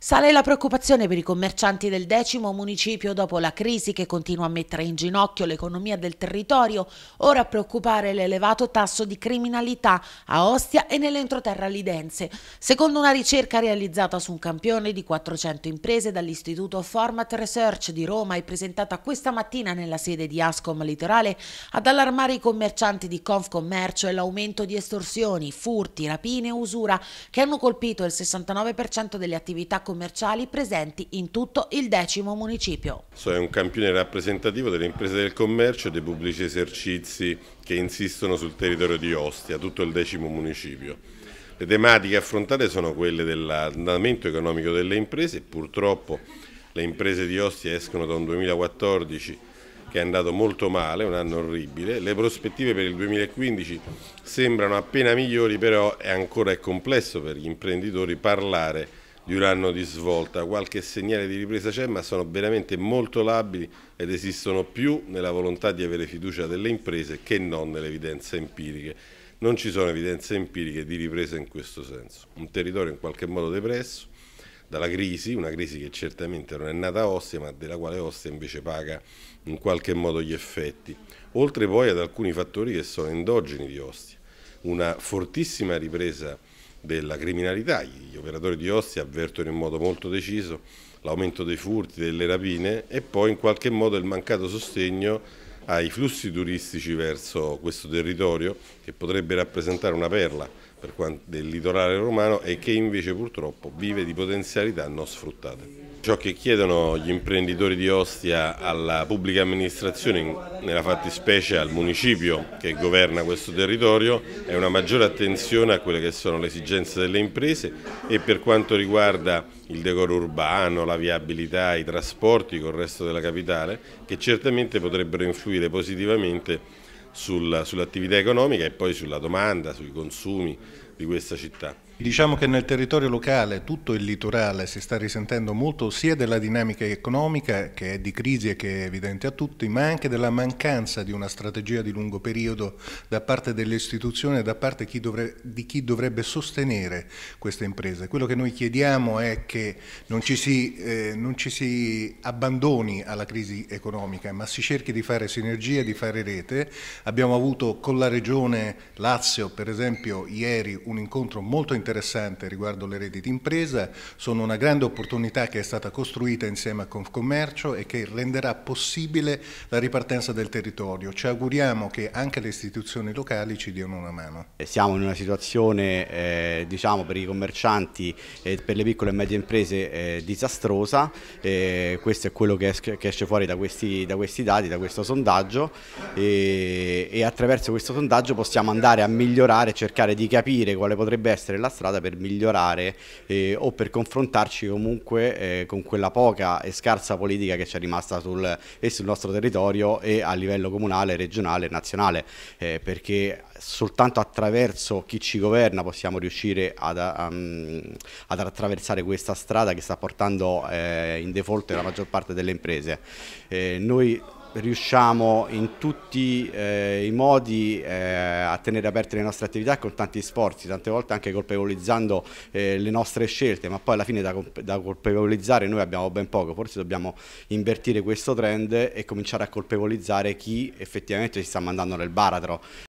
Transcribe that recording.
Sale la preoccupazione per i commercianti del decimo municipio dopo la crisi che continua a mettere in ginocchio l'economia del territorio, ora a preoccupare l'elevato tasso di criminalità a Ostia e nell'entroterra lidense, secondo una ricerca realizzata su un campione di 400 imprese dall'Istituto Format Research di Roma e presentata questa mattina nella sede di Ascom Litorale, ad allarmare i commercianti di Confcommercio è l'aumento di estorsioni, furti, rapine e usura che hanno colpito il 69% delle attività commerciali presenti in tutto il decimo municipio. So, è un campione rappresentativo delle imprese del commercio e dei pubblici esercizi che insistono sul territorio di Ostia, tutto il decimo municipio. Le tematiche affrontate sono quelle dell'andamento economico delle imprese, purtroppo le imprese di Ostia escono da un 2014 che è andato molto male, un anno orribile, le prospettive per il 2015 sembrano appena migliori, però è ancora complesso per gli imprenditori parlare di un anno di svolta. Qualche segnale di ripresa c'è, ma sono veramente molto labili ed esistono più nella volontà di avere fiducia delle imprese che non nelle evidenze empiriche. Non ci sono evidenze empiriche di ripresa in questo senso. Un territorio in qualche modo depresso dalla crisi, una crisi che certamente non è nata a Ostia, ma della quale Ostia invece paga in qualche modo gli effetti. Oltre poi ad alcuni fattori che sono endogeni di Ostia. Una fortissima ripresa della criminalità. Gli operatori di Ostia avvertono in modo molto deciso l'aumento dei furti, delle rapine e poi in qualche modo il mancato sostegno ai flussi turistici verso questo territorio che potrebbe rappresentare una perla quanto, del litorale romano e che invece purtroppo vive di potenzialità non sfruttate. Ciò che chiedono gli imprenditori di Ostia alla pubblica amministrazione, nella fattispecie al municipio che governa questo territorio, è una maggiore attenzione a quelle che sono le esigenze delle imprese e per quanto riguarda il decoro urbano, la viabilità, i trasporti col resto della capitale, che certamente potrebbero influire positivamente sull'attività economica e poi sulla domanda, sui consumi, di questa città. Diciamo che nel territorio locale tutto il litorale si sta risentendo molto sia della dinamica economica che è di crisi e che è evidente a tutti, ma anche della mancanza di una strategia di lungo periodo da parte delle istituzioni e da parte chi dovrebbe, di chi dovrebbe sostenere queste imprese. Quello che noi chiediamo è che non ci, si, eh, non ci si abbandoni alla crisi economica, ma si cerchi di fare sinergie, di fare rete. Abbiamo avuto con la Regione Lazio, per esempio, ieri un incontro molto interessante riguardo le reti d'impresa, sono una grande opportunità che è stata costruita insieme a Confcommercio e che renderà possibile la ripartenza del territorio. Ci auguriamo che anche le istituzioni locali ci diano una mano. Eh, siamo in una situazione eh, diciamo per i commercianti e per le piccole e medie imprese eh, disastrosa, eh, questo è quello che, esce fuori da questi, da questi, dati, da questo sondaggio e, e attraverso questo sondaggio possiamo andare a migliorare, cercare di capire quale potrebbe essere la strada per migliorare eh, o per confrontarci comunque eh, con quella poca e scarsa politica che ci è rimasta sul, e eh, sul nostro territorio e a livello comunale, regionale e nazionale, eh, perché soltanto attraverso chi ci governa possiamo riuscire ad, um, ad attraversare questa strada che sta portando eh, in default la maggior parte delle imprese. Eh, noi riusciamo in tutti eh, i modi eh, a tenere aperte le nostre attività con tanti sforzi, tante volte anche colpevolizzando eh, le nostre scelte, ma poi alla fine da, da, colpevolizzare noi abbiamo ben poco, forse dobbiamo invertire questo trend e cominciare a colpevolizzare chi effettivamente si sta mandando nel baratro.